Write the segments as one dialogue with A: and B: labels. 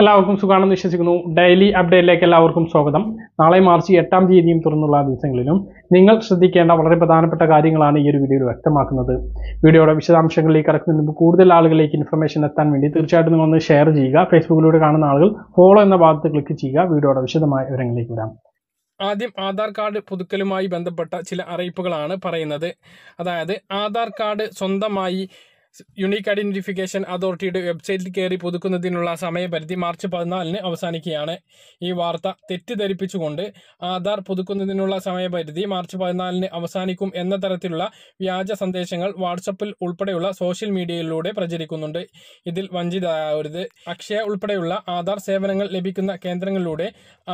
A: എല്ലാവർക്കും സുഖാണെന്ന് വിശ്വസിക്കുന്നു ഡെയിലി അപ്ഡേറ്റിലേക്ക് എല്ലാവർക്കും സ്വാഗതം നാളെ മാർച്ച് എട്ടാം തീയതിയും തുറന്നുള്ള ദിവസങ്ങളിലും നിങ്ങൾ ശ്രദ്ധിക്കേണ്ട വളരെ പ്രധാനപ്പെട്ട കാര്യങ്ങളാണ് ഈ ഒരു വീഡിയോയിൽ വ്യക്തമാക്കുന്നത് വീഡിയോയുടെ വിശദാംശങ്ങളിലേക്ക് കടക്കുന്നതിന് മുമ്പ് കൂടുതൽ ആളുകളിലേക്ക് ഇൻഫർമേഷൻ എത്താൻ വേണ്ടി തീർച്ചയായിട്ടും ഒന്ന് ഷെയർ ചെയ്യുക ഫേസ്ബുക്കിലൂടെ കാണുന്ന ആളുകൾ ഫോളോ എന്ന ഭാഗത്ത് ക്ലിക്ക് ചെയ്യുക വീഡിയോയുടെ വിശദമായ വിവരങ്ങളിലേക്ക് വരാം ആദ്യം ആധാർ കാർഡ് പുതുക്കലുമായി ബന്ധപ്പെട്ട ചില അറിയിപ്പുകളാണ് പറയുന്നത് അതായത് ആധാർ കാർഡ് സ്വന്തമായി യുണീക്ക് ഐഡന്റിഫിക്കേഷൻ അതോറിറ്റിയുടെ വെബ്സൈറ്റിൽ കയറി പുതുക്കുന്നതിനുള്ള സമയപരിധി മാർച്ച് പതിനാലിന് അവസാനിക്കുകയാണ് ഈ വാർത്ത തെറ്റിദ്ധരിപ്പിച്ചുകൊണ്ട് ആധാർ പുതുക്കുന്നതിനുള്ള സമയപരിധി മാർച്ച് പതിനാലിന് അവസാനിക്കും എന്ന തരത്തിലുള്ള വ്യാജ സന്ദേശങ്ങൾ വാട്സപ്പിൽ ഉൾപ്പെടെയുള്ള സോഷ്യൽ മീഡിയയിലൂടെ പ്രചരിക്കുന്നുണ്ട് ഇതിൽ വഞ്ചിതരാകരുത് അക്ഷയ ഉൾപ്പെടെയുള്ള ആധാർ സേവനങ്ങൾ ലഭിക്കുന്ന കേന്ദ്രങ്ങളിലൂടെ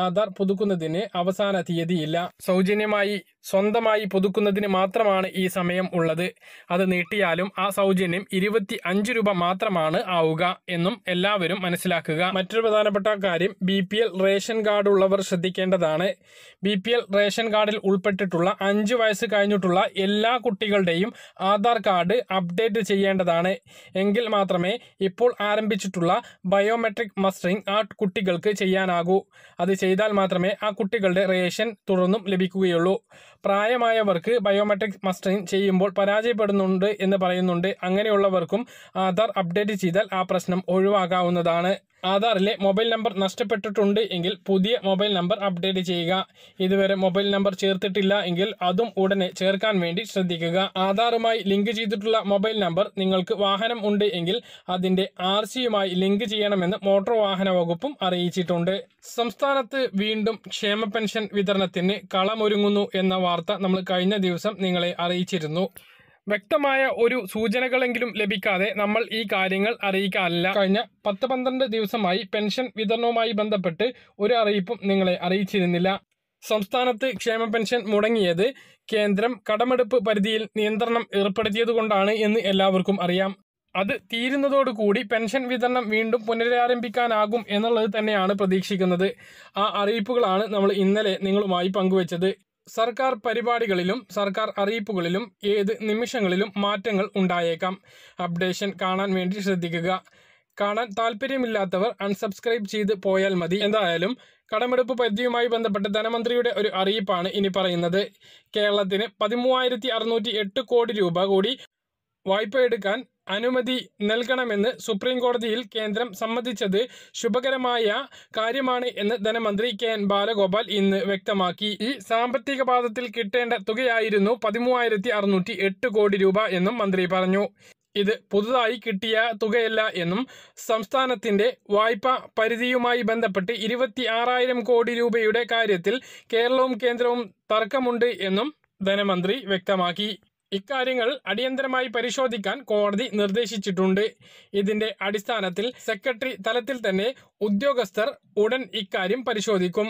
A: ആധാർ പുതുക്കുന്നതിന് അവസാന തീയതിയില്ല സൗജന്യമായി സ്വന്തമായി പുതുക്കുന്നതിന് മാത്രമാണ് ഈ സമയം ഉള്ളത് അത് നീട്ടിയാലും ആ സൗജന്യം ഇരുപത്തി അഞ്ച് രൂപ മാത്രമാണ് ആവുക എന്നും എല്ലാവരും മനസ്സിലാക്കുക മറ്റൊരു പ്രധാനപ്പെട്ട കാര്യം B P L ration card ഉള്ളവർ ശ്രദ്ധിക്കേണ്ടതാണ് ബി പി എൽ റേഷൻ കാർഡിൽ ഉൾപ്പെട്ടിട്ടുള്ള അഞ്ച് വയസ്സ് കഴിഞ്ഞിട്ടുള്ള എല്ലാ കുട്ടികളുടെയും ആധാർ കാർഡ് അപ്ഡേറ്റ് ചെയ്യേണ്ടതാണ് എങ്കിൽ മാത്രമേ ഇപ്പോൾ ആരംഭിച്ചിട്ടുള്ള ബയോമെട്രിക് മസ്റ്ററിംഗ് ആ കുട്ടികൾക്ക് ചെയ്യാനാകൂ അത് ചെയ്താൽ മാത്രമേ ആ കുട്ടികളുടെ റേഷൻ തുടർന്നും ലഭിക്കുകയുള്ളൂ പ്രായമായവർക്ക് ബയോമെട്രിക് മസ്റ്ററിംഗ് ചെയ്യുമ്പോൾ പരാജയപ്പെടുന്നുണ്ട് എന്ന് പറയുന്നുണ്ട് അങ്ങനെയുള്ളവർക്കും ആധാർ അപ്ഡേറ്റ് ചെയ്താൽ ആ പ്രശ്നം ഒഴിവാക്കാവുന്നതാണ് ആധാറിലെ മൊബൈൽ നമ്പർ നഷ്ടപ്പെട്ടിട്ടുണ്ട് എങ്കിൽ പുതിയ മൊബൈൽ നമ്പർ അപ്ഡേറ്റ് ചെയ്യുക ഇതുവരെ മൊബൈൽ നമ്പർ ചേർത്തിട്ടില്ല എങ്കിൽ അതും ഉടനെ ചേർക്കാൻ വേണ്ടി ശ്രദ്ധിക്കുക ആധാറുമായി ലിങ്ക് ചെയ്തിട്ടുള്ള മൊബൈൽ നമ്പർ നിങ്ങൾക്ക് വാഹനം ഉണ്ട് എങ്കിൽ അതിൻ്റെ ആർ സിയുമായി ലിങ്ക് ചെയ്യണമെന്ന് മോട്ടോർ വാഹന വകുപ്പും അറിയിച്ചിട്ടുണ്ട് സംസ്ഥാനത്ത് വീണ്ടും ക്ഷേമ പെൻഷൻ വിതരണത്തിന് കളമൊരുങ്ങുന്നു എന്ന വാർത്ത നമ്മൾ കഴിഞ്ഞ ദിവസം നിങ്ങളെ അറിയിച്ചിരുന്നു വ്യക്തമായ ഒരു സൂചനകളെങ്കിലും ലഭിക്കാതെ നമ്മൾ ഈ കാര്യങ്ങൾ അറിയിക്കാറില്ല കഴിഞ്ഞ പത്ത് പന്ത്രണ്ട് ദിവസമായി പെൻഷൻ വിതരണവുമായി ബന്ധപ്പെട്ട് ഒരു അറിയിപ്പും നിങ്ങളെ അറിയിച്ചിരുന്നില്ല സംസ്ഥാനത്ത് ക്ഷേമ പെൻഷൻ മുടങ്ങിയത് കേന്ദ്രം കടമെടുപ്പ് പരിധിയിൽ നിയന്ത്രണം ഏർപ്പെടുത്തിയതുകൊണ്ടാണ് എന്ന് എല്ലാവർക്കും അറിയാം അത് തീരുന്നതോടുകൂടി പെൻഷൻ വിതരണം വീണ്ടും പുനരാരംഭിക്കാനാകും എന്നുള്ളത് തന്നെയാണ് പ്രതീക്ഷിക്കുന്നത് ആ അറിയിപ്പുകളാണ് നമ്മൾ ഇന്നലെ നിങ്ങളുമായി പങ്കുവച്ചത് സർക്കാർ പരിപാടികളിലും സർക്കാർ അറിയിപ്പുകളിലും ഏത് നിമിഷങ്ങളിലും മാറ്റങ്ങൾ ഉണ്ടായേക്കാം അപ്ഡേഷൻ കാണാൻ വേണ്ടി ശ്രദ്ധിക്കുക കാണാൻ താല്പര്യമില്ലാത്തവർ അൺസബ്സ്ക്രൈബ് ചെയ്ത് പോയാൽ മതി എന്തായാലും കടമെടുപ്പ് പരിധിയുമായി ബന്ധപ്പെട്ട് ധനമന്ത്രിയുടെ ഒരു അറിയിപ്പാണ് ഇനി പറയുന്നത് കേരളത്തിന് പതിമൂവായിരത്തി കോടി രൂപ കൂടി വായ്പ എടുക്കാൻ അനുമതി നൽകണമെന്ന് സുപ്രീം കോടതിയിൽ കേന്ദ്രം സമ്മതിച്ചത് ശുഭകരമായ കാര്യമാണ് എന്ന് ധനമന്ത്രി കെ എൻ ബാലഗോപാൽ ഇന്ന് വ്യക്തമാക്കി ഈ സാമ്പത്തിക പാദത്തിൽ കിട്ടേണ്ട തുകയായിരുന്നു പതിമൂവായിരത്തി കോടി രൂപ എന്നും മന്ത്രി പറഞ്ഞു ഇത് പുതുതായി കിട്ടിയ തുകയല്ല എന്നും സംസ്ഥാനത്തിന്റെ വായ്പാ പരിധിയുമായി ബന്ധപ്പെട്ട് ഇരുപത്തി ആറായിരം കോടി രൂപയുടെ കാര്യത്തിൽ കേരളവും കേന്ദ്രവും തർക്കമുണ്ട് എന്നും ധനമന്ത്രി വ്യക്തമാക്കി ഇക്കാര്യങ്ങൾ അടിയന്തരമായി പരിശോധിക്കാൻ കോടതി നിർദ്ദേശിച്ചിട്ടുണ്ട് ഇതിന്റെ അടിസ്ഥാനത്തിൽ സെക്രട്ടറി തലത്തിൽ തന്നെ ഉദ്യോഗസ്ഥർ ഉടൻ ഇക്കാര്യം പരിശോധിക്കും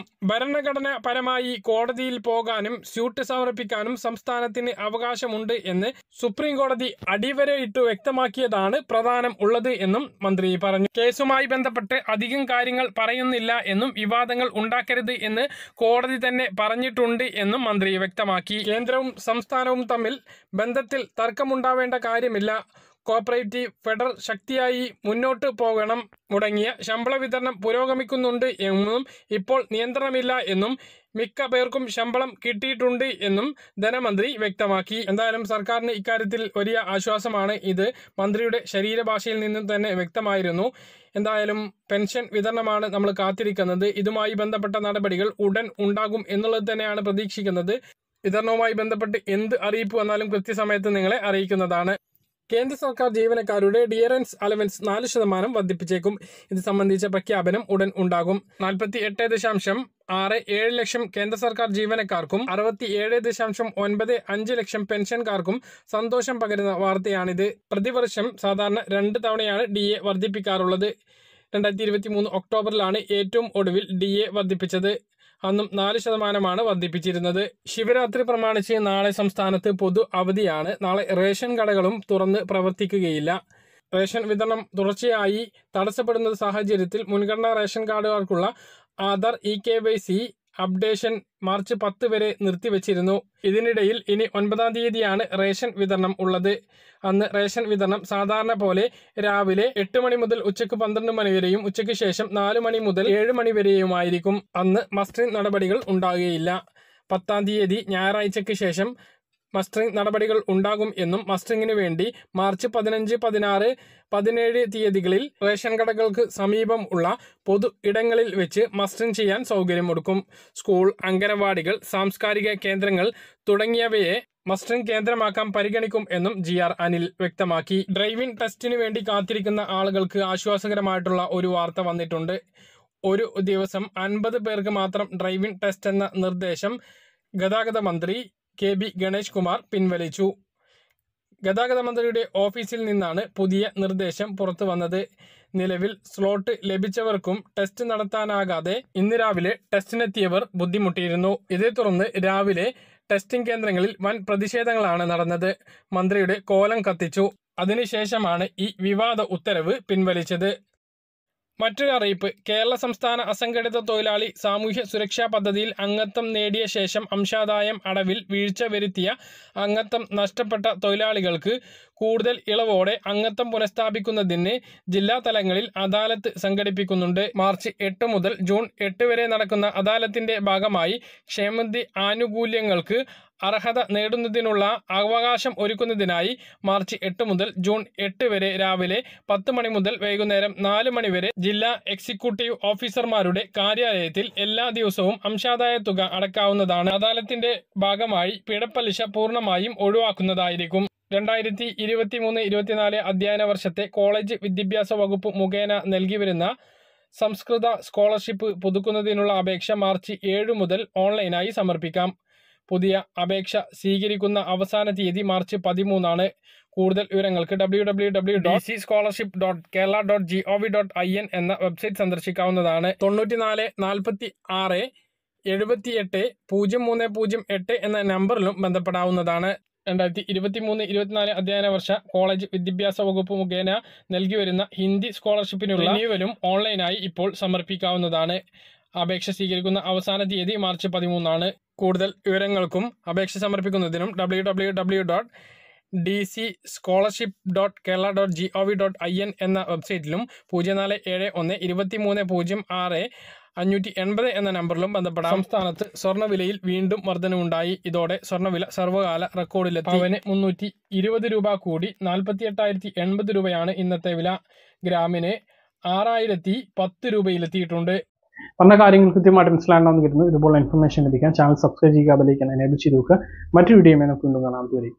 A: പരമായി കോടതിയിൽ പോകാനും സ്യൂട്ട് സമർപ്പിക്കാനും സംസ്ഥാനത്തിന് അവകാശമുണ്ട് എന്ന് സുപ്രീം കോടതി അടിവരയിട്ട് വ്യക്തമാക്കിയതാണ് പ്രധാനം ഉള്ളത് എന്നും മന്ത്രി പറഞ്ഞു കേസുമായി ബന്ധപ്പെട്ട് അധികം കാര്യങ്ങൾ പറയുന്നില്ല എന്നും വിവാദങ്ങൾ ഉണ്ടാക്കരുത് എന്ന് കോടതി തന്നെ പറഞ്ഞിട്ടുണ്ട് എന്നും മന്ത്രി വ്യക്തമാക്കി കേന്ദ്രവും സംസ്ഥാനവും തമ്മിൽ ബന്ധത്തിൽ തർക്കമുണ്ടാവേണ്ട കാര്യമില്ല കോപ്പറേറ്റീവ് ഫെഡറൽ ശക്തിയായി മുന്നോട്ട് പോകണം മുടങ്ങിയ ശമ്പള വിതരണം പുരോഗമിക്കുന്നുണ്ട് എന്നും ഇപ്പോൾ നിയന്ത്രണമില്ല എന്നും മിക്ക പേർക്കും ശമ്പളം കിട്ടിയിട്ടുണ്ട് എന്നും ധനമന്ത്രി വ്യക്തമാക്കി എന്തായാലും സർക്കാരിന് ഇക്കാര്യത്തിൽ വലിയ ആശ്വാസമാണ് ഇത് മന്ത്രിയുടെ ശരീരഭാഷയിൽ നിന്നും തന്നെ വ്യക്തമായിരുന്നു എന്തായാലും പെൻഷൻ വിതരണമാണ് നമ്മൾ കാത്തിരിക്കുന്നത് ഇതുമായി ബന്ധപ്പെട്ട നടപടികൾ ഉടൻ ഉണ്ടാകും എന്നുള്ളത് തന്നെയാണ് പ്രതീക്ഷിക്കുന്നത് വിതരണവുമായി ബന്ധപ്പെട്ട് എന്ത് അറിയിപ്പ് വന്നാലും കൃത്യസമയത്ത് നിങ്ങളെ അറിയിക്കുന്നതാണ് കേന്ദ്ര സർക്കാർ ജീവനക്കാരുടെ ഡിയറൻസ് അലവൻസ് നാല് ശതമാനം വർദ്ധിപ്പിച്ചേക്കും ഇത് സംബന്ധിച്ച പ്രഖ്യാപനം ഉടൻ ഉണ്ടാകും നാൽപ്പത്തി എട്ട് ദശാംശം ആറ് ഏഴ് ലക്ഷം കേന്ദ്ര സർക്കാർ ജീവനക്കാർക്കും അറുപത്തി ഏഴ് ദശാംശം ഒൻപത് അഞ്ച് ലക്ഷം പെൻഷൻകാർക്കും സന്തോഷം പകരുന്ന വാർത്തയാണിത് പ്രതിവർഷം സാധാരണ രണ്ട് തവണയാണ് ഡി എ വർദ്ധിപ്പിക്കാറുള്ളത് രണ്ടായിരത്തി ഇരുപത്തി മൂന്ന് ഒക്ടോബറിലാണ് ഏറ്റവും ഒടുവിൽ ഡി എ വർദ്ധിപ്പിച്ചത് അന്നും നാല് ശതമാനമാണ് വർദ്ധിപ്പിച്ചിരുന്നത് ശിവരാത്രി പ്രമാണിച്ച് നാളെ സംസ്ഥാനത്ത് പൊതു അവധിയാണ് നാളെ റേഷൻ കടകളും തുറന്ന് പ്രവർത്തിക്കുകയില്ല റേഷൻ വിതരണം തുടർച്ചയായി തടസ്സപ്പെടുന്ന സാഹചര്യത്തിൽ മുൻഗണനാ റേഷൻ കാർഡുകാർക്കുള്ള Aadhaar E K Y C updation March പത്ത് വരെ നിർത്തിവച്ചിരുന്നു ഇതിനിടയിൽ ഇനി ഒൻപതാം തീയതിയാണ് റേഷൻ വിതരണം ഉള്ളത് അന്ന് റേഷൻ വിതരണം സാധാരണ പോലെ രാവിലെ എട്ട് മണി മുതൽ ഉച്ചയ്ക്ക് പന്ത്രണ്ട് മണി വരെയും ഉച്ചയ്ക്ക് ശേഷം നാല് മണി മുതൽ ഏഴ് മണി വരെയുമായിരിക്കും അന്ന് മസ്റ്ററിംഗ് നടപടികൾ ഉണ്ടാകുകയില്ല പത്താം തീയതി ഞായറാഴ്ചയ്ക്ക് ശേഷം മസ്റ്ററിംഗ് നടപടികൾ ഉണ്ടാകും എന്നും മസ്റ്ററിംഗിന് വേണ്ടി മാർച്ച് പതിനഞ്ച് പതിനാറ് പതിനേഴ് തീയതികളിൽ റേഷൻ കടകൾക്ക് സമീപം ഉള്ള പൊതു ഇടങ്ങളിൽ വെച്ച് മസ്റ്ററിംഗ് ചെയ്യാൻ സൗകര്യമൊടുക്കും സ്കൂൾ അംഗനവാടികൾ സാംസ്കാരിക കേന്ദ്രങ്ങൾ തുടങ്ങിയവയെ മസ്റ്ററിംഗ് കേന്ദ്രമാക്കാൻ പരിഗണിക്കും എന്നും ജി ആർ അനിൽ വ്യക്തമാക്കി ഡ്രൈവിംഗ് ടെസ്റ്റിന് വേണ്ടി കാത്തിരിക്കുന്ന ആളുകൾക്ക് ആശ്വാസകരമായിട്ടുള്ള ഒരു വാർത്ത വന്നിട്ടുണ്ട് ഒരു ദിവസം അൻപത് പേർക്ക് മാത്രം ഡ്രൈവിംഗ് ടെസ്റ്റ് എന്ന നിർദ്ദേശം ഗതാഗത മന്ത്രി കെ ബി ഗണേഷ് കുമാർ പിൻവലിച്ചു ഗതാഗത മന്ത്രിയുടെ ഓഫീസിൽ നിന്നാണ് പുതിയ നിർദ്ദേശം പുറത്തു വന്നത് നിലവിൽ സ്ലോട്ട് ലഭിച്ചവർക്കും ടെസ്റ്റ് നടത്താനാകാതെ ഇന്ന് രാവിലെ ടെസ്റ്റിനെത്തിയവർ ബുദ്ധിമുട്ടിയിരുന്നു ഇതേ തുടർന്ന് രാവിലെ ടെസ്റ്റിംഗ് കേന്ദ്രങ്ങളിൽ വൻ പ്രതിഷേധങ്ങളാണ് നടന്നത് മന്ത്രിയുടെ കോലം കത്തിച്ചു അതിനുശേഷമാണ് ഈ വിവാദ ഉത്തരവ് പിൻവലിച്ചത് മറ്റൊരു അറിയിപ്പ് കേരള സംസ്ഥാന അസംഘടിത തൊഴിലാളി സാമൂഹ്യ സുരക്ഷാ പദ്ധതിയിൽ അംഗത്വം നേടിയ ശേഷം അംശാദായം അടവിൽ വീഴ്ച വരുത്തിയ അംഗത്വം നഷ്ടപ്പെട്ട തൊഴിലാളികൾക്ക് കൂടുതൽ ഇളവോടെ അംഗത്വം പുനഃസ്ഥാപിക്കുന്നതിന് ജില്ലാ തലങ്ങളിൽ അദാലത്ത് സംഘടിപ്പിക്കുന്നുണ്ട് മാർച്ച് എട്ട് മുതൽ ജൂൺ എട്ട് വരെ നടക്കുന്ന അദാലത്തിന്റെ ഭാഗമായി ക്ഷേമന്തി ആനുകൂല്യങ്ങൾക്ക് അർഹത നേടുന്നതിനുള്ള അവകാശം ഒരുക്കുന്നതിനായി മാർച്ച് എട്ട് മുതൽ ജൂൺ എട്ട് വരെ രാവിലെ പത്ത് മണി മുതൽ വൈകുന്നേരം നാല് മണി വരെ ജില്ലാ എക്സിക്യൂട്ടീവ് ഓഫീസർമാരുടെ കാര്യാലയത്തിൽ എല്ലാ ദിവസവും അംശാദായ തുക അടക്കാവുന്നതാണ് അദാലത്തിന്റെ ഭാഗമായി പിഴപ്പലിശ പൂർണ്ണമായും ഒഴിവാക്കുന്നതായിരിക്കും രണ്ടായിരത്തി ഇരുപത്തി മൂന്ന് ഇരുപത്തിനാല് അധ്യയന വർഷത്തെ കോളേജ് വിദ്യാഭ്യാസ വകുപ്പ് മുഖേന നൽകി വരുന്ന സംസ്കൃത സ്കോളർഷിപ്പ് പുതുക്കുന്നതിനുള്ള അപേക്ഷ മാർച്ച് ഏഴ് മുതൽ ഓൺലൈനായി സമർപ്പിക്കാം പുതിയ അപേക്ഷ സ്വീകരിക്കുന്ന അവസാന തീയതി മാർച്ച് പതിമൂന്നാണ് കൂടുതൽ വിവരങ്ങൾക്ക് W W W dot C scholarship dot Kerala dot G O V dot I N എന്ന വെബ്സൈറ്റ് സന്ദർശിക്കാവുന്നതാണ് തൊണ്ണൂറ്റിനാല് നാൽപ്പത്തി ആറ് എഴുപത്തി എട്ട് പൂജ്യം മൂന്ന് പൂജ്യം എട്ട് എന്ന നമ്പറിലും ബന്ധപ്പെടാവുന്നതാണ് രണ്ടായിരത്തി ഇരുപത്തി മൂന്ന് ഇരുപത്തിനാല് അധ്യയന വർഷ കോളേജ് വിദ്യാഭ്യാസ വകുപ്പ് മുഖേന നൽകി വരുന്ന ഹിന്ദി സ്കോളർഷിപ്പിനുള്ള റിന്യൂവലും ഓൺലൈനായി ഇപ്പോൾ സമർപ്പിക്കാവുന്നതാണ് അപേക്ഷ സ്വീകരിക്കുന്ന അവസാന തീയതി മാർച്ച് പതിമൂന്നാണ് കൂടുതൽ വിവരങ്ങൾക്കും അപേക്ഷ സമർപ്പിക്കുന്നതിനും W W W dot D C scholarship dot Kerala dot G O V dot I N എന്ന വെബ്സൈറ്റിലും പൂജ്യം നാല് ഏഴ് ഒന്ന് ഇരുപത്തി മൂന്ന് പൂജ്യം ആറ് അഞ്ഞൂറ്റി എൺപത് എന്ന നമ്പറിലും ബന്ധപ്പെടാം സംസ്ഥാനത്ത് സ്വർണ്ണവിലയിൽ വീണ്ടും വർധനവുണ്ടായി ഇതോടെ സ്വർണ്ണവില സർവ്വകാല റെക്കോർഡിലെത്തി അവന് മുന്നൂറ്റി ഇരുപത് രൂപ കൂടി നാൽപ്പത്തി എട്ടായിരത്തി എൺപത് രൂപയാണ് ഇന്നത്തെ വില ഗ്രാമിന് ആറായിരത്തി പത്ത് രൂപയിലെത്തിയിട്ടുണ്ട് പറഞ്ഞ കാര്യങ്ങൾ കൃത്യമായിട്ട് മനസ്സിലാക്കണമെന്ന് കരുതുന്നു ഇതുപോലെ ഇൻഫർമേഷൻ ലഭിക്കാൻ ചാനൽ സബ്സ്ക്രൈബ് ചെയ്യുക അതിലേക്ക് എനേബിൾ ചെയ്ത് നോക്കുക മറ്റു വീഡിയോ നമുക്ക് വീണ്ടും കാണാം